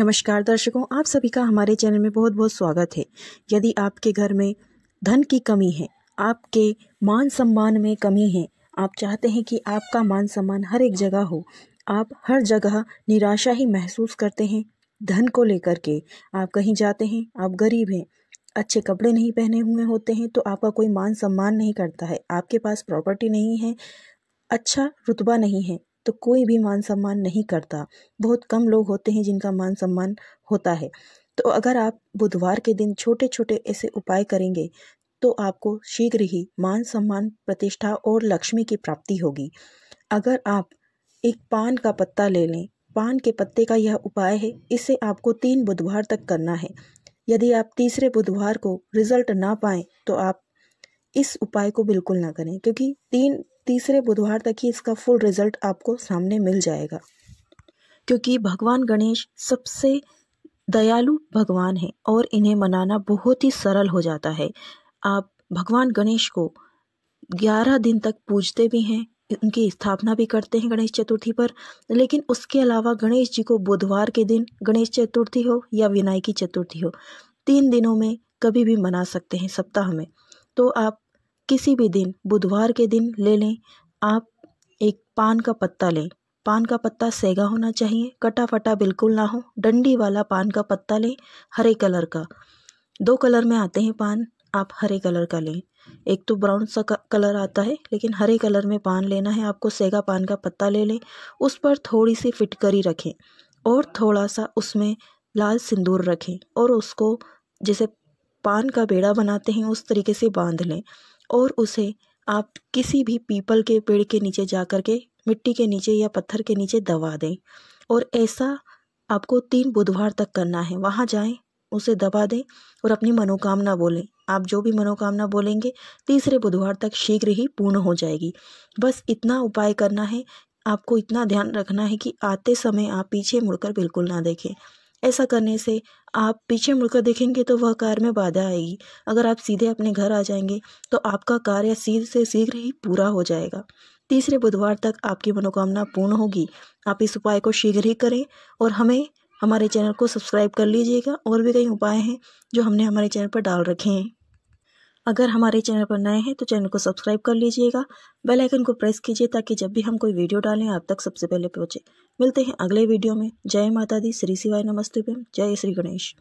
नमस्कार दर्शकों आप सभी का हमारे चैनल में बहुत बहुत स्वागत है यदि आपके घर में धन की कमी है आपके मान सम्मान में कमी है आप चाहते हैं कि आपका मान सम्मान हर एक जगह हो आप हर जगह निराशा ही महसूस करते हैं धन को लेकर के आप कहीं जाते हैं आप गरीब हैं अच्छे कपड़े नहीं पहने हुए होते हैं तो आपका कोई मान सम्मान नहीं करता है आपके पास प्रॉपर्टी नहीं है अच्छा रुतबा नहीं है तो कोई भी मान सम्मान नहीं करता बहुत कम लोग होते हैं जिनका मान सम्मान होता है तो अगर आप बुधवार के दिन छोटे छोटे ऐसे उपाय करेंगे तो आपको शीघ्र ही मान सम्मान प्रतिष्ठा और लक्ष्मी की प्राप्ति होगी अगर आप एक पान का पत्ता ले लें पान के पत्ते का यह उपाय है इसे आपको तीन बुधवार तक करना है यदि आप तीसरे बुधवार को रिजल्ट ना पाएं तो आप इस उपाय को बिल्कुल ना करें क्योंकि तीन तीसरे बुधवार तक ही इसका फुल रिजल्ट आपको सामने मिल जाएगा क्योंकि भगवान गणेश सबसे दयालु भगवान हैं और इन्हें मनाना बहुत ही सरल हो जाता है आप भगवान गणेश को ग्यारह दिन तक पूजते भी हैं उनकी स्थापना भी करते हैं गणेश चतुर्थी पर लेकिन उसके अलावा गणेश जी को बुधवार के दिन गणेश चतुर्थी हो या विनायकी चतुर्थी हो तीन दिनों में कभी भी मना सकते हैं सप्ताह में तो आप किसी भी दिन बुधवार के दिन ले लें आप एक पान का पत्ता लें पान का पत्ता सेगा होना चाहिए कटा फटा बिल्कुल ना हो डंडी वाला पान का पत्ता लें हरे कलर का दो कलर में आते हैं पान आप हरे कलर का लें एक तो ब्राउन सा कलर आता है लेकिन हरे कलर में पान लेना है आपको सेगा पान का पत्ता ले लें उस पर थोड़ी सी फिटकरी रखें और थोड़ा सा उसमें लाल सिंदूर रखें और उसको जैसे पान का बेड़ा बनाते हैं उस तरीके से बांध लें और उसे आप किसी भी पीपल के पेड़ के नीचे जा कर के मिट्टी के नीचे या पत्थर के नीचे दबा दें और ऐसा आपको तीन बुधवार तक करना है वहाँ जाएं उसे दबा दें और अपनी मनोकामना बोलें आप जो भी मनोकामना बोलेंगे तीसरे बुधवार तक शीघ्र ही पूर्ण हो जाएगी बस इतना उपाय करना है आपको इतना ध्यान रखना है कि आते समय आप पीछे मुड़कर बिल्कुल ना देखें ऐसा करने से आप पीछे मुड़कर देखेंगे तो वह कार्य में बाधा आएगी अगर आप सीधे अपने घर आ जाएंगे तो आपका कार्य सीध से शीघ्र ही पूरा हो जाएगा तीसरे बुधवार तक आपकी मनोकामना पूर्ण होगी आप इस उपाय को शीघ्र ही करें और हमें हमारे चैनल को सब्सक्राइब कर लीजिएगा और भी कई उपाय हैं जो हमने हमारे चैनल पर डाल रखे हैं अगर हमारे चैनल पर नए हैं तो चैनल को सब्सक्राइब कर लीजिएगा बेल आइकन को प्रेस कीजिए ताकि जब भी हम कोई वीडियो डालें आप तक सबसे पहले पहुँचे मिलते हैं अगले वीडियो में जय माता दी श्री शिवाय नमस्ते जय श्री गणेश